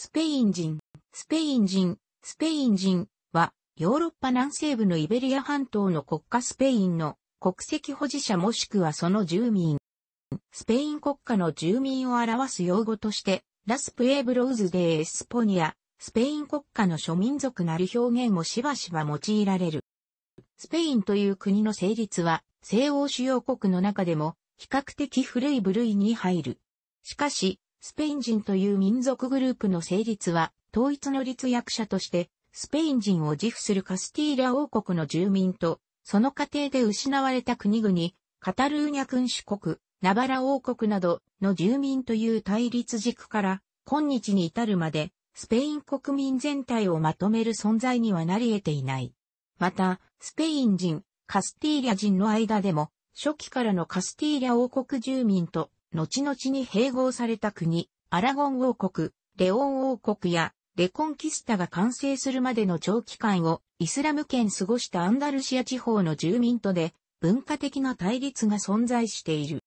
スペイン人、スペイン人、スペイン人は、ヨーロッパ南西部のイベリア半島の国家スペインの国籍保持者もしくはその住民。スペイン国家の住民を表す用語として、ラスプエブロウズデーエスポニア、スペイン国家の諸民族なる表現もしばしば用いられる。スペインという国の成立は、西欧主要国の中でも、比較的古い部類に入る。しかし、スペイン人という民族グループの成立は、統一の立役者として、スペイン人を自負するカスティーリャ王国の住民と、その過程で失われた国々、カタルーニャ君主国、ナバラ王国などの住民という対立軸から、今日に至るまで、スペイン国民全体をまとめる存在にはなり得ていない。また、スペイン人、カスティーリャ人の間でも、初期からのカスティーリャ王国住民と後々に併合された国、アラゴン王国、レオン王国やレコンキスタが完成するまでの長期間をイスラム圏過ごしたアンダルシア地方の住民とで文化的な対立が存在している。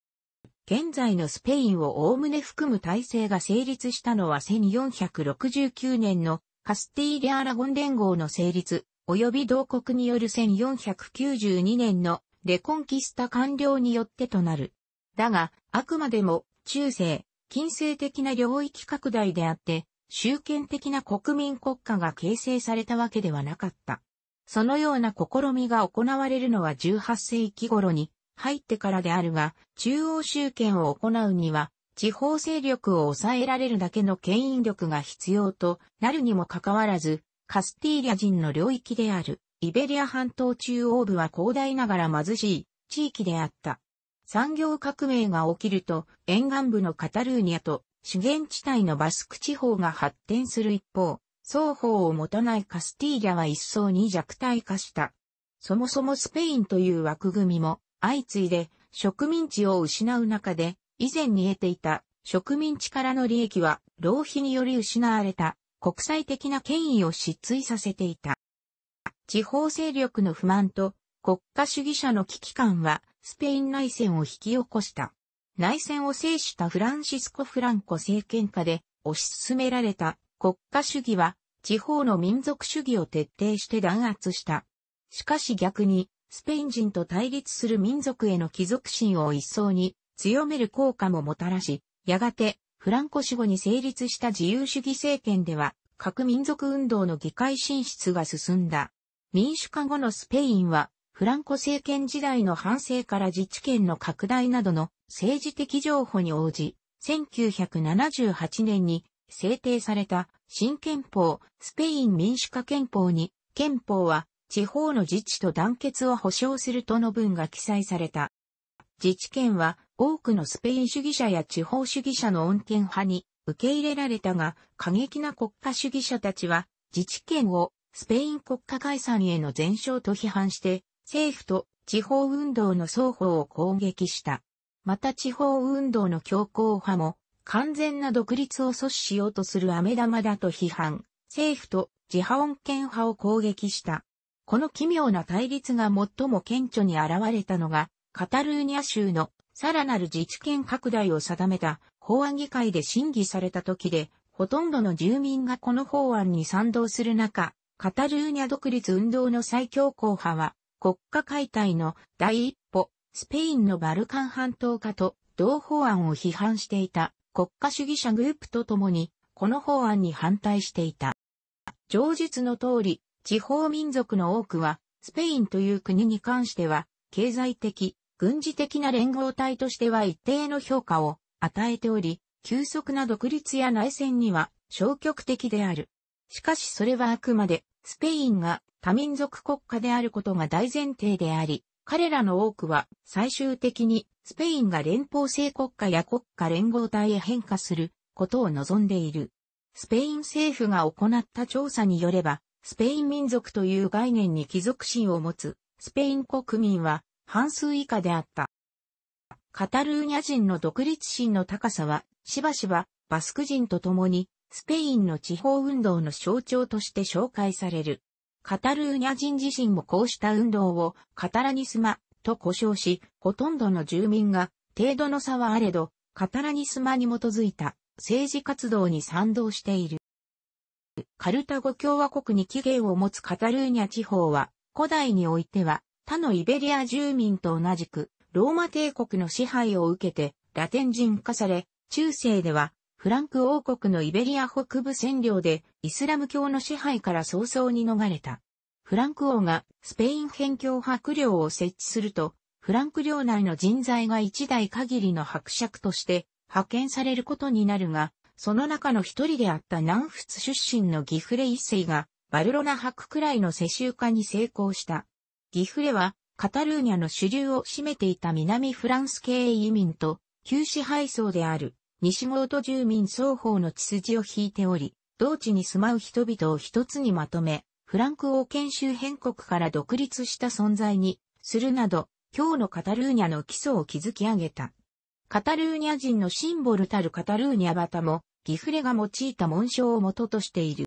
現在のスペインを概ね含む体制が成立したのは1469年のカスティーリアラゴン連合の成立、及び同国による1492年のレコンキスタ完了によってとなる。だが、あくまでも中世、近世的な領域拡大であって、集権的な国民国家が形成されたわけではなかった。そのような試みが行われるのは18世紀頃に入ってからであるが、中央集権を行うには、地方勢力を抑えられるだけの権威力が必要となるにもかかわらず、カスティーリア人の領域であるイベリア半島中央部は広大ながら貧しい地域であった。産業革命が起きると、沿岸部のカタルーニャと資源地帯のバスク地方が発展する一方、双方を持たないカスティーリャは一層に弱体化した。そもそもスペインという枠組みも相次いで植民地を失う中で、以前に得ていた植民地からの利益は浪費により失われた国際的な権威を失墜させていた。地方勢力の不満と国家主義者の危機感はスペイン内戦を引き起こした。内戦を制したフランシスコ・フランコ政権下で推し進められた国家主義は地方の民族主義を徹底して弾圧した。しかし逆にスペイン人と対立する民族への貴族心を一層に強める効果ももたらし、やがてフランコ死後に成立した自由主義政権では各民族運動の議会進出が進んだ。民主化後のスペインはフランコ政権時代の反省から自治権の拡大などの政治的情報に応じ、1978年に制定された新憲法、スペイン民主化憲法に、憲法は地方の自治と団結を保障するとの文が記載された。自治権は多くのスペイン主義者や地方主義者の穏健派に受け入れられたが、過激な国家主義者たちは自治権をスペイン国家解散への前哨と批判して政府と地方運動の双方を攻撃した。また地方運動の強硬派も完全な独立を阻止しようとする飴玉だと批判、政府と自派権派を攻撃した。この奇妙な対立が最も顕著に現れたのが、カタルーニャ州のさらなる自治権拡大を定めた法案議会で審議された時で、ほとんどの住民がこの法案に賛同する中、カタルーニャ独立運動の最強硬派は、国家解体の第一歩、スペインのバルカン半島化と同法案を批判していた国家主義者グループと共に、この法案に反対していた。上述の通り、地方民族の多くは、スペインという国に関しては、経済的、軍事的な連合体としては一定の評価を与えており、急速な独立や内戦には消極的である。しかしそれはあくまでスペインが多民族国家であることが大前提であり、彼らの多くは最終的にスペインが連邦制国家や国家連合体へ変化することを望んでいる。スペイン政府が行った調査によれば、スペイン民族という概念に帰属心を持つスペイン国民は半数以下であった。カタルーニャ人の独立心の高さはしばしばバスク人と共にスペインの地方運動の象徴として紹介される。カタルーニャ人自身もこうした運動をカタラニスマと呼称し、ほとんどの住民が程度の差はあれど、カタラニスマに基づいた政治活動に賛同している。カルタゴ共和国に起源を持つカタルーニャ地方は、古代においては他のイベリア住民と同じく、ローマ帝国の支配を受けてラテン人化され、中世ではフランク王国のイベリア北部占領でイスラム教の支配から早々に逃れた。フランク王がスペイン辺境白領を設置すると、フランク領内の人材が一代限りの伯爵として派遣されることになるが、その中の一人であった南仏出身のギフレ一世がバルロナ伯くらいの世襲化に成功した。ギフレはカタルーニャの主流を占めていた南フランス系移民と旧支配層である西郷と住民双方の血筋を引いており、同地に住まう人々を一つにまとめ、フランク王権周辺国から独立した存在にするなど、今日のカタルーニャの基礎を築き上げた。カタルーニャ人のシンボルたるカタルーニャタも、ギフレが用いた紋章を元としている。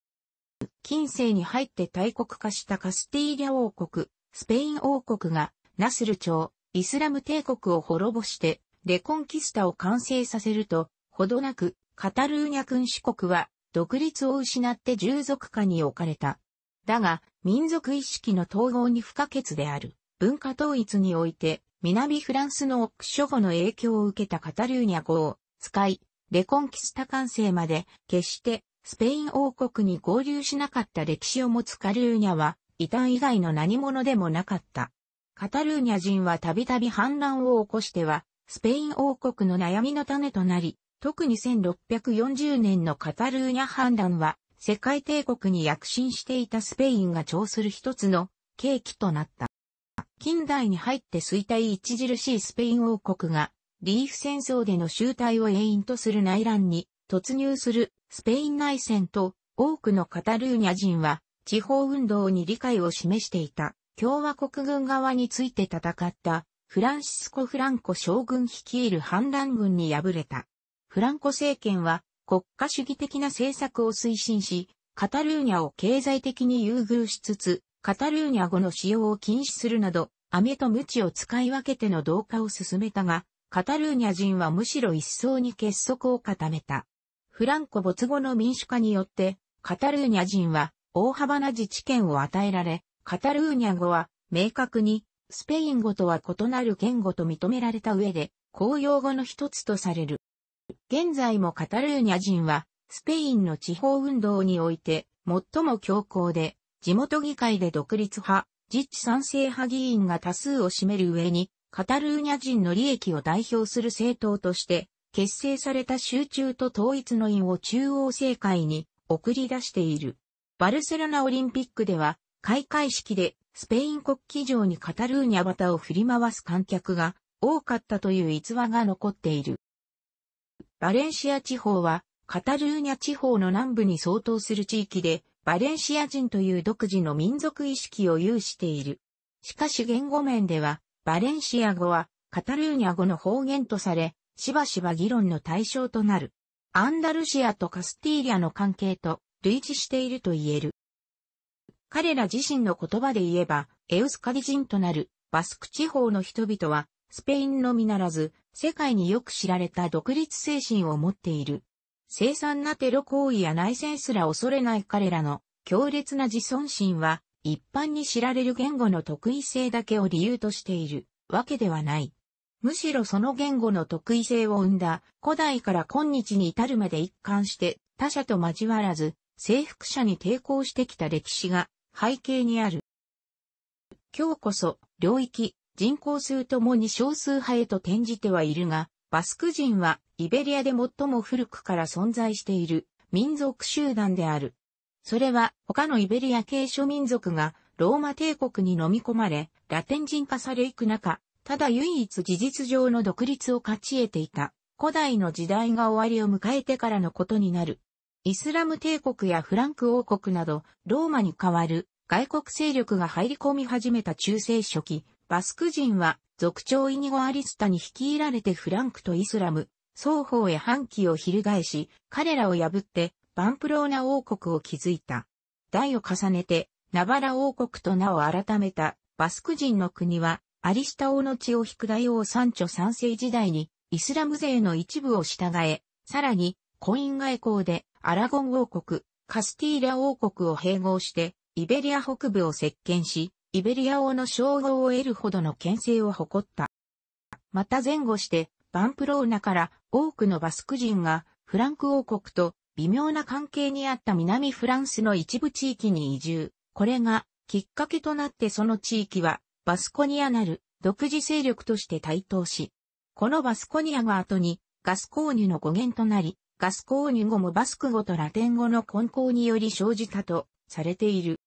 近世に入って大国化したカスティーリャ王国、スペイン王国が、ナスル朝、イスラム帝国を滅ぼして、レコンキスタを完成させると、ほどなく、カタルーニャ君主国は独立を失って従属下に置かれた。だが、民族意識の統合に不可欠である。文化統一において、南フランスのオック諸語の影響を受けたカタルーニャ語を使い、レコンキスタ完成まで、決してスペイン王国に合流しなかった歴史を持つカルーニャは、異端以外の何者でもなかった。カタルーニャ人はたびたび反乱を起こしては、スペイン王国の悩みの種となり、特に1640年のカタルーニャ判断は、世界帝国に躍進していたスペインが調する一つの契機となった。近代に入って衰退著しいスペイン王国が、リーフ戦争での集大を永遠とする内乱に突入するスペイン内戦と多くのカタルーニャ人は地方運動に理解を示していた共和国軍側について戦ったフランシスコ・フランコ将軍率いる反乱軍に敗れた。フランコ政権は国家主義的な政策を推進し、カタルーニャを経済的に優遇しつつ、カタルーニャ語の使用を禁止するなど、飴と鞭を使い分けての同化を進めたが、カタルーニャ人はむしろ一層に結束を固めた。フランコ没後の民主化によって、カタルーニャ人は大幅な自治権を与えられ、カタルーニャ語は明確にスペイン語とは異なる言語と認められた上で、公用語の一つとされる。現在もカタルーニャ人は、スペインの地方運動において、最も強硬で、地元議会で独立派、実地賛成派議員が多数を占める上に、カタルーニャ人の利益を代表する政党として、結成された集中と統一の院を中央政界に送り出している。バルセロナオリンピックでは、開会式でスペイン国旗上にカタルーニャ旗を振り回す観客が多かったという逸話が残っている。バレンシア地方は、カタルーニャ地方の南部に相当する地域で、バレンシア人という独自の民族意識を有している。しかし言語面では、バレンシア語はカタルーニャ語の方言とされ、しばしば議論の対象となる。アンダルシアとカスティーリアの関係と類似していると言える。彼ら自身の言葉で言えば、エウスカリ人となるバスク地方の人々は、スペインのみならず、世界によく知られた独立精神を持っている。凄惨なテロ行為や内戦すら恐れない彼らの強烈な自尊心は、一般に知られる言語の特異性だけを理由としているわけではない。むしろその言語の特異性を生んだ古代から今日に至るまで一貫して他者と交わらず征服者に抵抗してきた歴史が背景にある。今日こそ領域人口数ともに少数派へと転じてはいるが、バスク人はイベリアで最も古くから存在している民族集団である。それは他のイベリア系諸民族がローマ帝国に飲み込まれ、ラテン人化されいく中、ただ唯一事実上の独立を勝ち得ていた古代の時代が終わりを迎えてからのことになる。イスラム帝国やフランク王国など、ローマに代わる外国勢力が入り込み始めた中世初期、バスク人は、族長イニゴ・アリスタに率いられてフランクとイスラム、双方へ反旗を翻し、彼らを破って、バンプローナ王国を築いた。代を重ねて、ナバラ王国と名を改めた、バスク人の国は、アリスタ王の血を引く大王三ン三世時代に、イスラム勢の一部を従え、さらに、コイン外交で、アラゴン王国、カスティーラ王国を併合して、イベリア北部を席巻し、イベリア王の称号を得るほどの牽制を誇った。また前後して、バンプローナから多くのバスク人がフランク王国と微妙な関係にあった南フランスの一部地域に移住。これがきっかけとなってその地域はバスコニアなる独自勢力として台頭し、このバスコニアが後にガスコーニュの語源となり、ガスコーニュ語もバスク語とラテン語の混交により生じたとされている。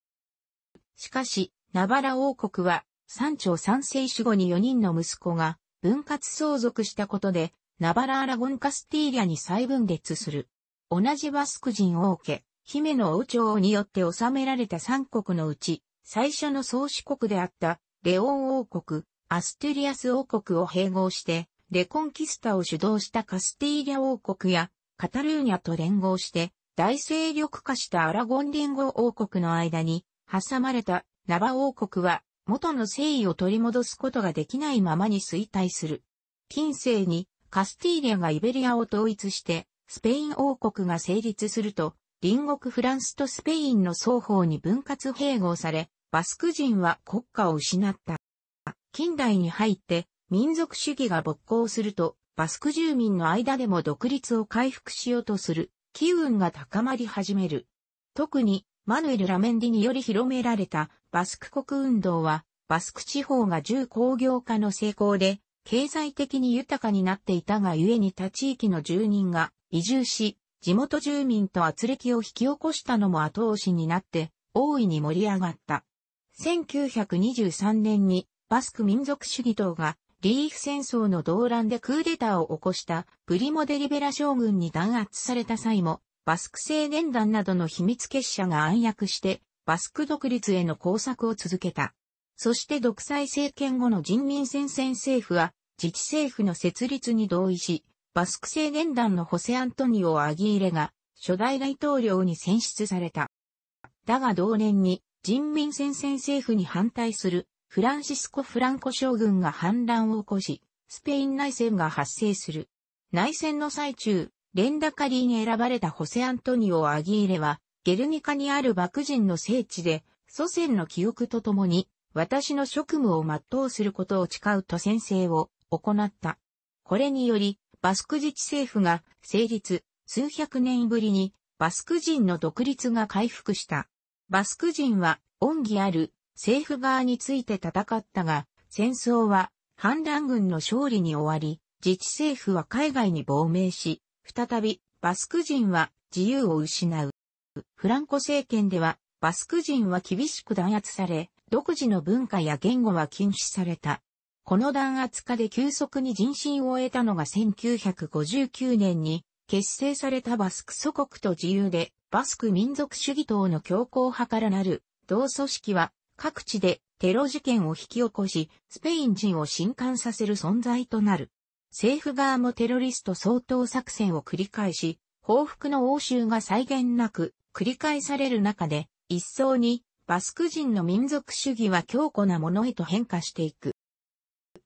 しかし、ナバラ王国は、三朝三世守護に4人の息子が分割相続したことで、ナバラ・アラゴン・カスティーリャに再分裂する。同じバスク人王家、姫の王朝によって治められた三国のうち、最初の宗主国であったレオン王国、アステリアス王国を併合して、レコンキスタを主導したカスティーリャ王国やカタルーニャと連合して、大勢力化したアラゴン連合王国の間に挟まれたナバ王国は元の誠意を取り戻すことができないままに衰退する。近世にカスティーリアがイベリアを統一してスペイン王国が成立すると隣国フランスとスペインの双方に分割併合されバスク人は国家を失った。近代に入って民族主義が勃興するとバスク住民の間でも独立を回復しようとする機運が高まり始める。特にマヌエル・ラメンディにより広められたバスク国運動は、バスク地方が重工業化の成功で、経済的に豊かになっていたがゆえに他地域の住人が移住し、地元住民と圧力を引き起こしたのも後押しになって、大いに盛り上がった。1923年に、バスク民族主義党が、リーフ戦争の動乱でクーデターを起こした、プリモデリベラ将軍に弾圧された際も、バスク青年団などの秘密結社が暗躍して、バスク独立への工作を続けた。そして独裁政権後の人民戦線政府は自治政府の設立に同意し、バスク青年団のホセアントニオ・アギーレが初代大統領に選出された。だが同年に人民戦線政府に反対するフランシスコ・フランコ将軍が反乱を起こし、スペイン内戦が発生する。内戦の最中、レンダカリーに選ばれたホセアントニオ・アギーレは、ゲルニカにある爆人の聖地で、祖先の記憶とともに、私の職務を全うすることを誓うと宣誓を行った。これにより、バスク自治政府が成立、数百年ぶりに、バスク人の独立が回復した。バスク人は、恩義ある政府側について戦ったが、戦争は反乱軍の勝利に終わり、自治政府は海外に亡命し、再びバスク人は自由を失う。フランコ政権では、バスク人は厳しく弾圧され、独自の文化や言語は禁止された。この弾圧下で急速に人心を得たのが1959年に結成されたバスク祖国と自由でバスク民族主義党の強硬派からなる同組織は各地でテロ事件を引き起こし、スペイン人を震撼させる存在となる。政府側もテロリスト相当作戦を繰り返し、報復の応酬が際限なく繰り返される中で、一層にバスク人の民族主義は強固なものへと変化していく。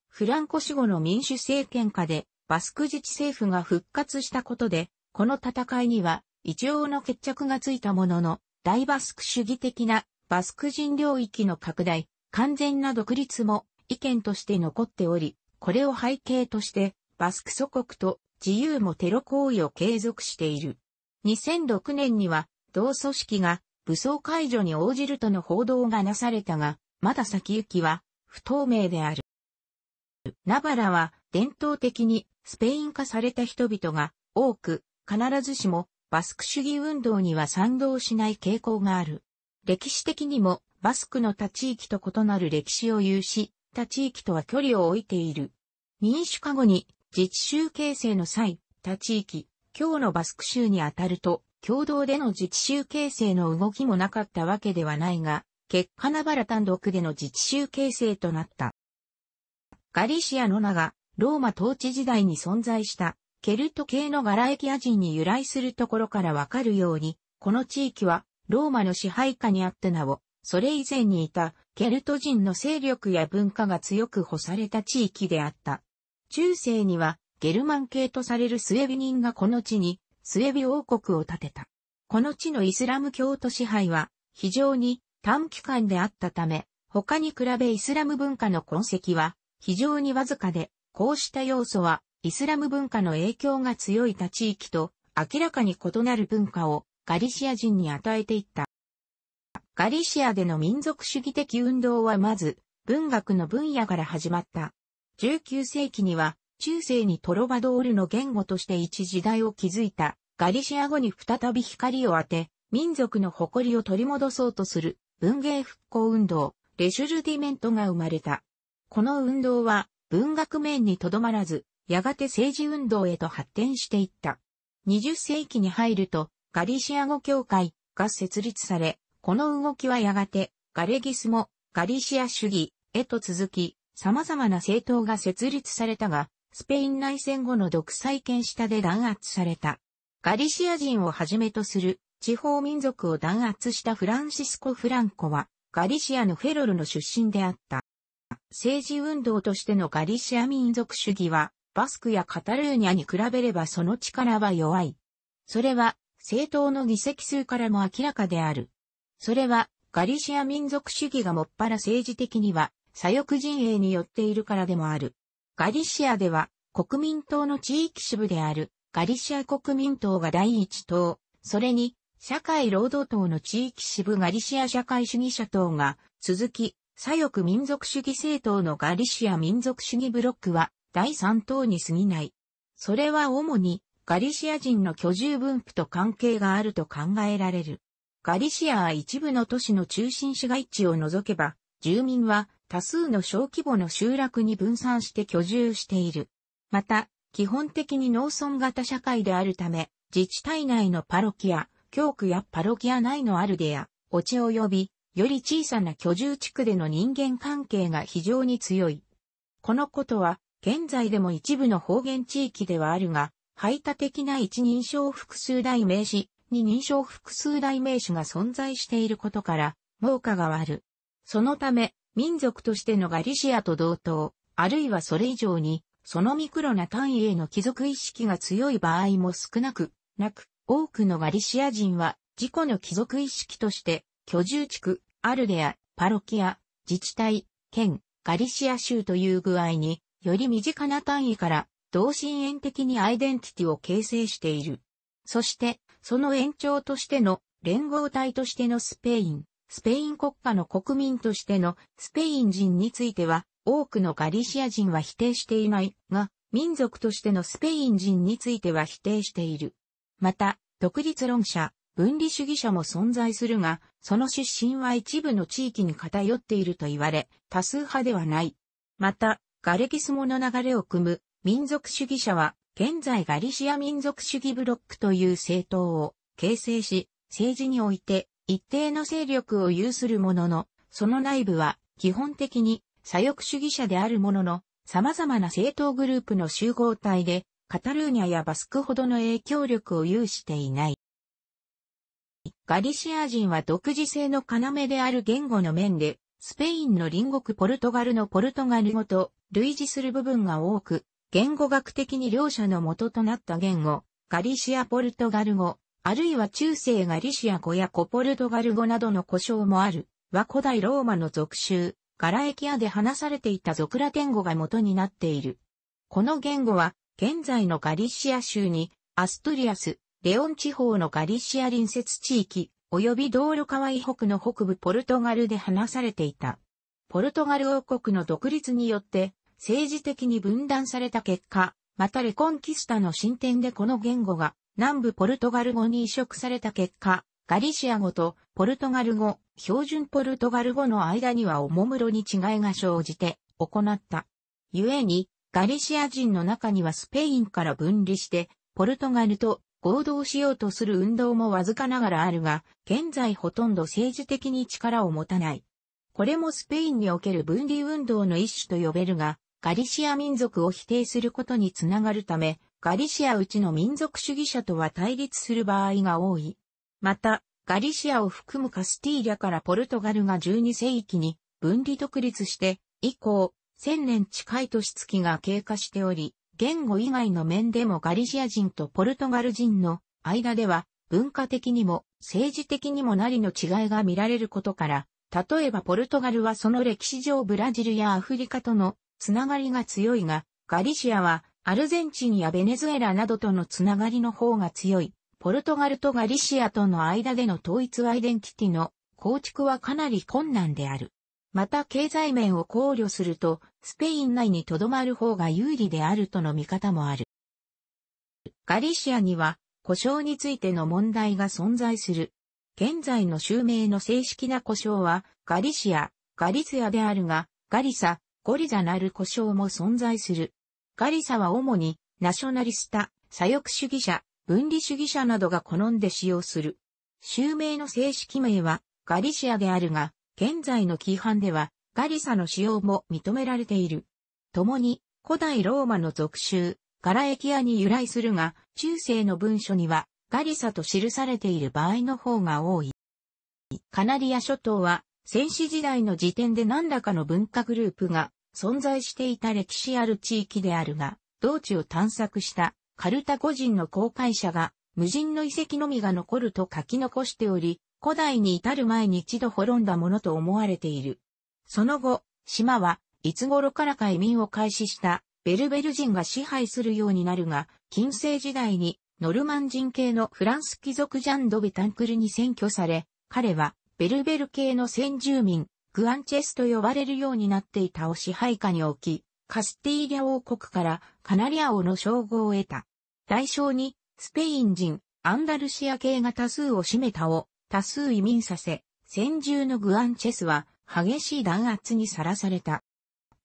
フランコ死後の民主政権下でバスク自治政府が復活したことで、この戦いには一応の決着がついたものの、大バスク主義的なバスク人領域の拡大、完全な独立も意見として残っており、これを背景としてバスク祖国と自由もテロ行為を継続している。2006年には同組織が武装解除に応じるとの報道がなされたが、まだ先行きは不透明である。ナバラは伝統的にスペイン化された人々が多く必ずしもバスク主義運動には賛同しない傾向がある。歴史的にもバスクの他地域と異なる歴史を有し、他地域とは距離を置いている。民主化後に自治州形成の際、他地域、今日のバスク州にあたると共同での自治州形成の動きもなかったわけではないが、結果ナバラ単独での自治州形成となった。ガリシアの名が、ローマ統治時代に存在した、ケルト系のガラエキア人に由来するところからわかるように、この地域は、ローマの支配下にあってなお、それ以前にいた、ケルト人の勢力や文化が強く干された地域であった。中世には、ゲルマン系とされるスウェビ人がこの地にスエビ王国を建てた。この地のイスラム教徒支配は非常に短期間であったため、他に比べイスラム文化の痕跡は非常にわずかで、こうした要素はイスラム文化の影響が強い他地域と明らかに異なる文化をガリシア人に与えていった。ガリシアでの民族主義的運動はまず文学の分野から始まった。19世紀には中世にトロバドールの言語として一時代を築いたガリシア語に再び光を当て、民族の誇りを取り戻そうとする文芸復興運動、レシュルディメントが生まれた。この運動は文学面にとどまらず、やがて政治運動へと発展していった。20世紀に入ると、ガリシア語協会が設立され、この動きはやがて、ガレギスもガリシア主義へと続き、様々な政党が設立されたが、スペイン内戦後の独裁権下で弾圧された。ガリシア人をはじめとする地方民族を弾圧したフランシスコ・フランコは、ガリシアのフェロルの出身であった。政治運動としてのガリシア民族主義は、バスクやカタルーニャに比べればその力は弱い。それは、政党の議席数からも明らかである。それは、ガリシア民族主義がもっぱら政治的には、左翼陣営によっているからでもある。ガリシアでは国民党の地域支部であるガリシア国民党が第一党、それに社会労働党の地域支部ガリシア社会主義者党が続き、左翼民族主義政党のガリシア民族主義ブロックは第3党に過ぎない。それは主にガリシア人の居住分布と関係があると考えられる。ガリシアは一部の都市の中心市街地を除けば、住民は多数の小規模の集落に分散して居住している。また、基本的に農村型社会であるため、自治体内のパロキア、教区やパロキア内のアルデア、オチ及び、より小さな居住地区での人間関係が非常に強い。このことは、現在でも一部の方言地域ではあるが、排他的な一人称複数代名詞、二人称複数代名詞が存在していることから、猛火が悪。そのため、民族としてのガリシアと同等、あるいはそれ以上に、そのミクロな単位への帰属意識が強い場合も少なく、なく、多くのガリシア人は、自己の帰属意識として、居住地区、アルデア、パロキア、自治体、県、ガリシア州という具合に、より身近な単位から、同心円的にアイデンティティを形成している。そして、その延長としての連合体としてのスペイン、スペイン国家の国民としてのスペイン人については、多くのガリシア人は否定していないが、民族としてのスペイン人については否定している。また、独立論者、分離主義者も存在するが、その出身は一部の地域に偏っていると言われ、多数派ではない。また、ガレキスモの流れを組む民族主義者は、現在ガリシア民族主義ブロックという政党を形成し、政治において一定の勢力を有するものの、その内部は基本的に左翼主義者であるものの、様々な政党グループの集合体で、カタルーニャやバスクほどの影響力を有していない。ガリシア人は独自性の要である言語の面で、スペインの隣国ポルトガルのポルトガル語と類似する部分が多く、言語学的に両者の元となった言語、ガリシア・ポルトガル語、あるいは中世ガリシア語やコポルトガル語などの故障もある、は古代ローマの俗州、ガラエキアで話されていた俗ラテン語が元になっている。この言語は、現在のガリシア州に、アストリアス、レオン地方のガリシア隣接地域、及び道路川以北の北部ポルトガルで話されていた。ポルトガル王国の独立によって、政治的に分断された結果、またレコンキスタの進展でこの言語が南部ポルトガル語に移植された結果、ガリシア語とポルトガル語、標準ポルトガル語の間にはおもむろに違いが生じて行った。故に、ガリシア人の中にはスペインから分離して、ポルトガルと合同しようとする運動もわずかながらあるが、現在ほとんど政治的に力を持たない。これもスペインにおける分離運動の一種と呼べるが、ガリシア民族を否定することにつながるため、ガリシアうちの民族主義者とは対立する場合が多い。また、ガリシアを含むカスティーリャからポルトガルが12世紀に分離独立して以降、1000年近い年月が経過しており、言語以外の面でもガリシア人とポルトガル人の間では文化的にも政治的にもなりの違いが見られることから、例えばポルトガルはその歴史上ブラジルやアフリカとのつながりが強いが、ガリシアはアルゼンチンやベネズエラなどとのつながりの方が強い、ポルトガルとガリシアとの間での統一アイデンティティの構築はかなり困難である。また経済面を考慮すると、スペイン内に留まる方が有利であるとの見方もある。ガリシアには、故障についての問題が存在する。現在の襲名の正式な故障は、ガリシア、ガリツヤであるが、ガリサ、ゴリザなる故障も存在する。ガリサは主にナショナリスタ、左翼主義者、分離主義者などが好んで使用する。襲名の正式名はガリシアであるが、現在の規範ではガリサの使用も認められている。共に古代ローマの属州、ガラエキアに由来するが、中世の文書にはガリサと記されている場合の方が多い。カナリア諸島は先史時代の時点で何らかの文化グループが存在していた歴史ある地域であるが、道地を探索したカルタゴ人の航海者が、無人の遺跡のみが残ると書き残しており、古代に至る前に一度滅んだものと思われている。その後、島はいつ頃からか移民を開始したベルベル人が支配するようになるが、近世時代にノルマン人系のフランス貴族ジャン・ド・ベタンクルに占拠され、彼はベルベル系の先住民グアンチェスと呼ばれるようになっていたを支配下に置き、カスティーリャ王国からカナリア王の称号を得た。代償に、スペイン人、アンダルシア系が多数を占めたを多数移民させ、先住のグアンチェスは激しい弾圧にさらされた。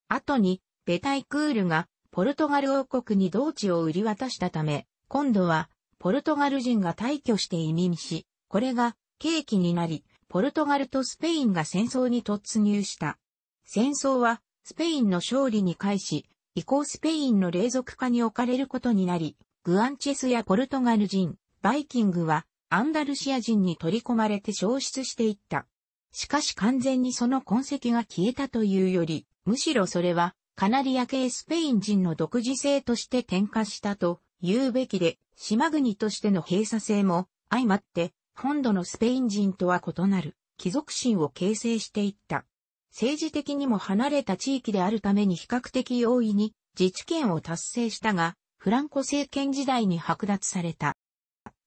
後に、ベタイクールがポルトガル王国に同地を売り渡したため、今度はポルトガル人が退去して移民し、これが契機になり、ポルトガルとスペインが戦争に突入した。戦争は、スペインの勝利に返し、以降スペインの冷属化に置かれることになり、グアンチェスやポルトガル人、バイキングは、アンダルシア人に取り込まれて消失していった。しかし完全にその痕跡が消えたというより、むしろそれは、カナリア系スペイン人の独自性として転化したと言うべきで、島国としての閉鎖性も相まって本土のスペイン人とは異なる貴族心を形成していった。政治的にも離れた地域であるために比較的容易に自治権を達成したが、フランコ政権時代に剥奪された。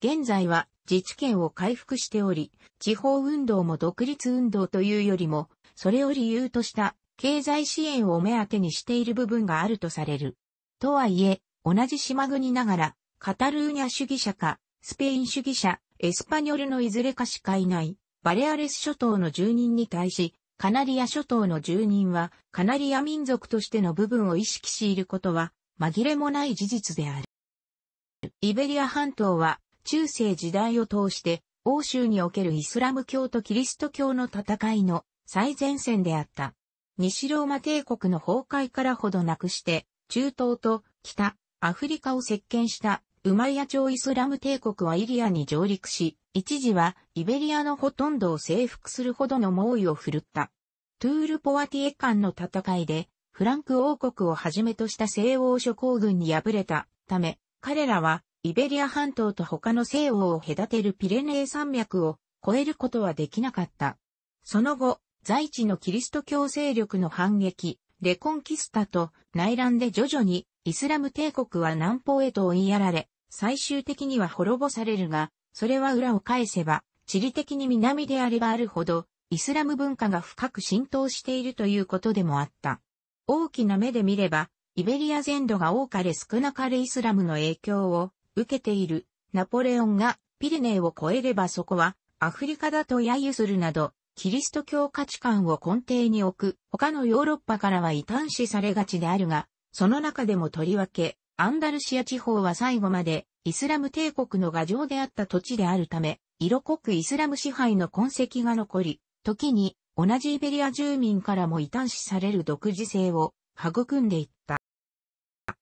現在は自治権を回復しており、地方運動も独立運動というよりも、それを理由とした経済支援を目当てにしている部分があるとされる。とはいえ、同じ島国ながら、カタルーニャ主義者か、スペイン主義者、エスパニョルのいずれかしかいない、バレアレス諸島の住人に対し、カナリア諸島の住人は、カナリア民族としての部分を意識しいることは、紛れもない事実である。イベリア半島は、中世時代を通して、欧州におけるイスラム教とキリスト教の戦いの最前線であった。西ローマ帝国の崩壊からほどなくして、中東と北、アフリカを席巻したウマイヤ朝イスラム帝国はイリアに上陸し、一時はイベリアのほとんどを征服するほどの猛威を振るった。トゥールポワティエ間の戦いで、フランク王国をはじめとした西欧諸侯軍に敗れたため、彼らはイベリア半島と他の西欧を隔てるピレネー山脈を越えることはできなかった。その後、在地のキリスト教勢力の反撃、レコンキスタと内乱で徐々にイスラム帝国は南方へと追いやられ、最終的には滅ぼされるが、それは裏を返せば、地理的に南であればあるほど、イスラム文化が深く浸透しているということでもあった。大きな目で見れば、イベリア全土が多かれ少なかれイスラムの影響を受けているナポレオンがピレネーを越えればそこはアフリカだと揶揄するなど、キリスト教価値観を根底に置く他のヨーロッパからは異端視されがちであるが、その中でもとりわけ、アンダルシア地方は最後まで、イスラム帝国の牙城であった土地であるため、色濃くイスラム支配の痕跡が残り、時に同じイベリア住民からも異端視される独自性を育んでいった。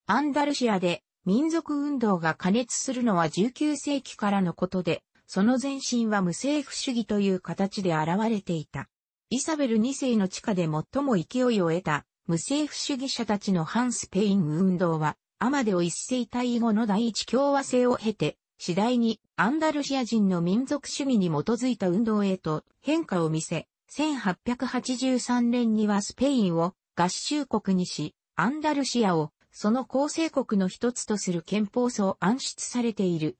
アンダルシアで民族運動が加熱するのは19世紀からのことで、その前身は無政府主義という形で現れていた。イサベル2世の地下で最も勢いを得た無政府主義者たちの反スペイン運動は、アマデオ一世退後の第一共和制を経て、次第にアンダルシア人の民族主義に基づいた運動へと変化を見せ、1883年にはスペインを合衆国にし、アンダルシアをその構成国の一つとする憲法層暗出されている。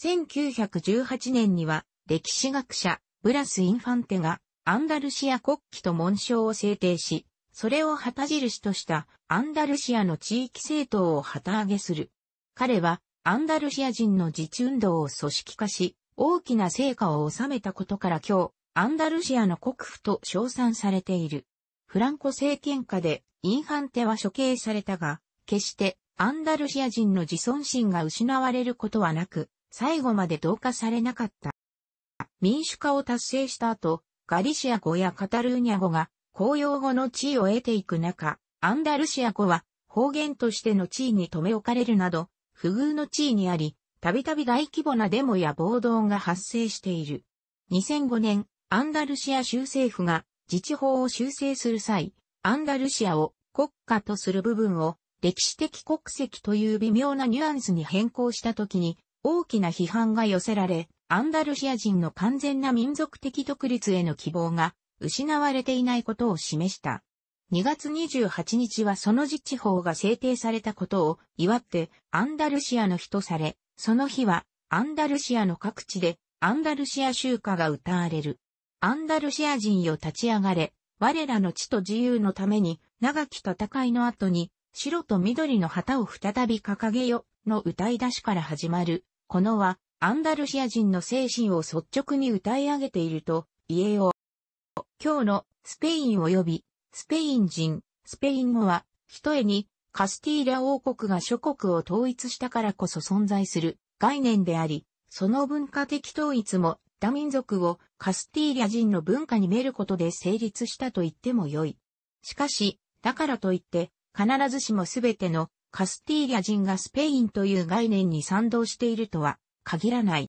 1918年には歴史学者ブラス・インファンテがアンダルシア国旗と紋章を制定し、それを旗印としたアンダルシアの地域政党を旗揚げする。彼はアンダルシア人の自治運動を組織化し、大きな成果を収めたことから今日、アンダルシアの国府と称賛されている。フランコ政権下でインハンテは処刑されたが、決してアンダルシア人の自尊心が失われることはなく、最後まで同化されなかった。民主化を達成した後、ガリシア語やカタルーニャ語が公用語の地位を得ていく中、アンダルシア語は方言としての地位に留め置かれるなど、不遇の地位にあり、たびたび大規模なデモや暴動が発生している。2005年、アンダルシア州政府が自治法を修正する際、アンダルシアを国家とする部分を歴史的国籍という微妙なニュアンスに変更した時に大きな批判が寄せられ、アンダルシア人の完全な民族的独立への希望が失われていないことを示した。2月28日はその自治法が制定されたことを祝ってアンダルシアの日とされ、その日はアンダルシアの各地でアンダルシア集歌が歌われる。アンダルシア人よ立ち上がれ、我らの地と自由のために長き戦いの後に白と緑の旗を再び掲げよの歌い出しから始まる。このはアンダルシア人の精神を率直に歌い上げていると言えよう。今日のスペイン及びスペイン人、スペイン語は、ひとえにカスティーリャ王国が諸国を統一したからこそ存在する概念であり、その文化的統一も他民族をカスティーリャ人の文化にめることで成立したと言ってもよい。しかし、だからといって、必ずしもすべてのカスティーリャ人がスペインという概念に賛同しているとは限らない。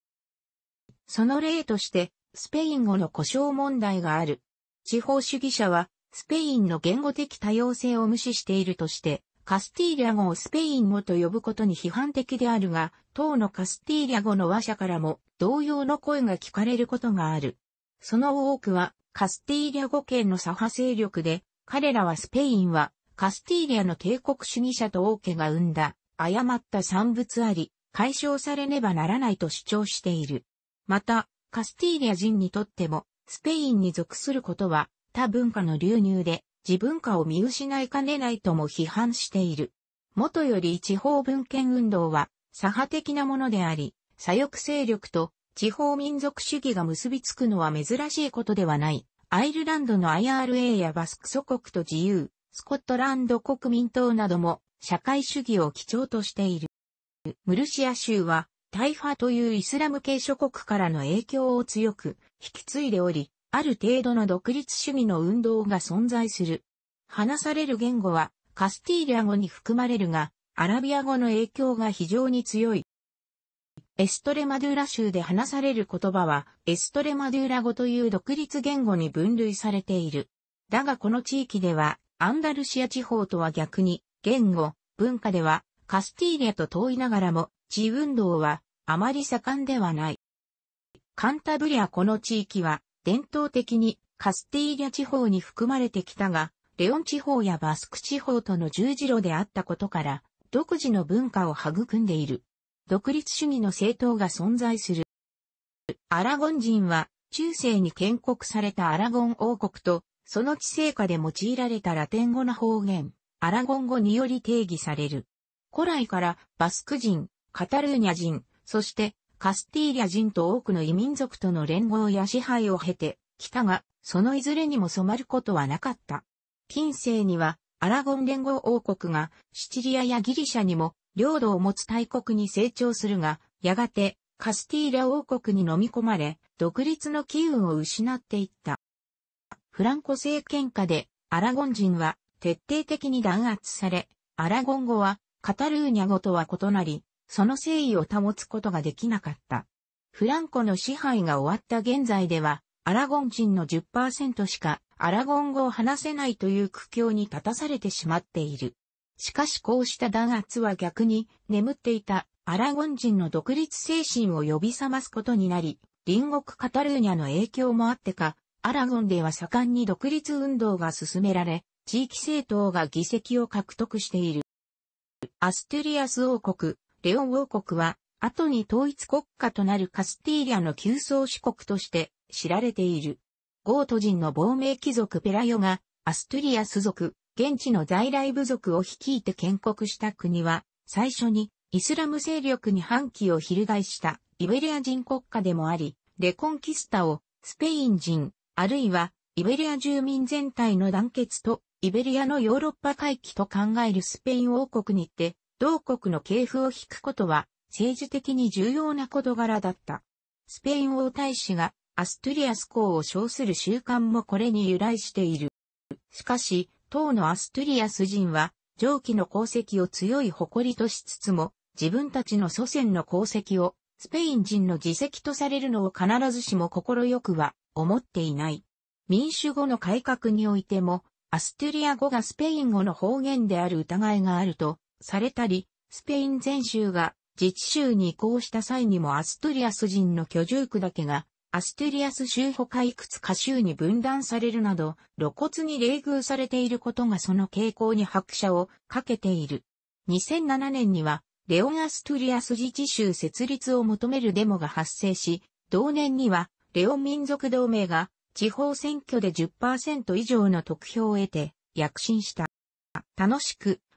その例として、スペイン語の故障問題がある。地方主義者は、スペインの言語的多様性を無視しているとして、カスティーリャ語をスペイン語と呼ぶことに批判的であるが、当のカスティーリャ語の話者からも同様の声が聞かれることがある。その多くは、カスティーリャ語圏の左派勢力で、彼らはスペインは、カスティーリャの帝国主義者と王家が生んだ、誤った産物あり、解消されねばならないと主張している。また、カスティーリャ人にとっても、スペインに属することは、他文化の流入で、自文化を見失いかねないとも批判している。もとより地方文献運動は、左派的なものであり、左翼勢力と地方民族主義が結びつくのは珍しいことではない。アイルランドの IRA やバスク祖国と自由、スコットランド国民党なども社会主義を基調としている。ムルシア州はタイファというイスラム系諸国からの影響を強く引き継いでおり、ある程度の独立主義の運動が存在する。話される言語はカスティーリア語に含まれるが、アラビア語の影響が非常に強い。エストレマドゥーラ州で話される言葉は、エストレマドゥーラ語という独立言語に分類されている。だがこの地域では、アンダルシア地方とは逆に、言語、文化では、カスティーリアと遠いながらも、地運動はあまり盛んではない。カンタブリアこの地域は伝統的にカスティーリャ地方に含まれてきたが、レオン地方やバスク地方との十字路であったことから、独自の文化を育んでいる。独立主義の政党が存在する。アラゴン人は、中世に建国されたアラゴン王国と、その地政下で用いられたラテン語の方言、アラゴン語により定義される。古来からバスク人、カタルーニャ人、そしてカスティーリャ人と多くの異民族との連合や支配を経て、来たが、そのいずれにも染まることはなかった。近世には、アラゴン連合王国が、シチリアやギリシャにも、領土を持つ大国に成長するが、やがて、カスティーリャ王国に飲み込まれ、独立の機運を失っていった。フランコ政権下で、アラゴン人は、徹底的に弾圧され、アラゴン語は、カタルーニャ語とは異なり、その誠意を保つことができなかった。フランコの支配が終わった現在では、アラゴン人の10%しかアラゴン語を話せないという苦境に立たされてしまっている。しかしこうした弾圧は逆に眠っていたアラゴン人の独立精神を呼び覚ますことになり、隣国カタルーニャの影響もあってか、アラゴンでは盛んに独立運動が進められ、地域政党が議席を獲得している。アステリアス王国、レオン王国は、後に統一国家となるカスティーリアの旧宗主国として知られている。ゴート人の亡命貴族ペラヨが、アストゥリアス族、現地の在来部族を率いて建国した国は、最初にイスラム勢力に反旗を翻したイベリア人国家でもあり、レコンキスタをスペイン人、あるいはイベリア住民全体の団結とイベリアのヨーロッパ回帰と考えるスペイン王国にて同国の系譜を引くことは政治的に重要な事柄だった。スペイン王大使がアストゥリアス公を称する習慣もこれに由来している。しかし、当のアストゥリアス人は、上記の功績を強い誇りとしつつも、自分たちの祖先の功績を、スペイン人の自責とされるのを必ずしも心よくは、思っていない。民主語の改革においても、アストゥリア語がスペイン語の方言である疑いがあると、されたり、スペイン全州が自治州に移行した際にもアストリアス人の居住区だけが、アストリアス州他いくつか州に分断されるなど、露骨に冷遇されていることがその傾向に拍車をかけている。2007年には、レオン・アストリアス自治州設立を求めるデモが発生し、同年には、レオン民族同盟が、地方選挙で10%以上の得票を得て、躍進した。楽しく、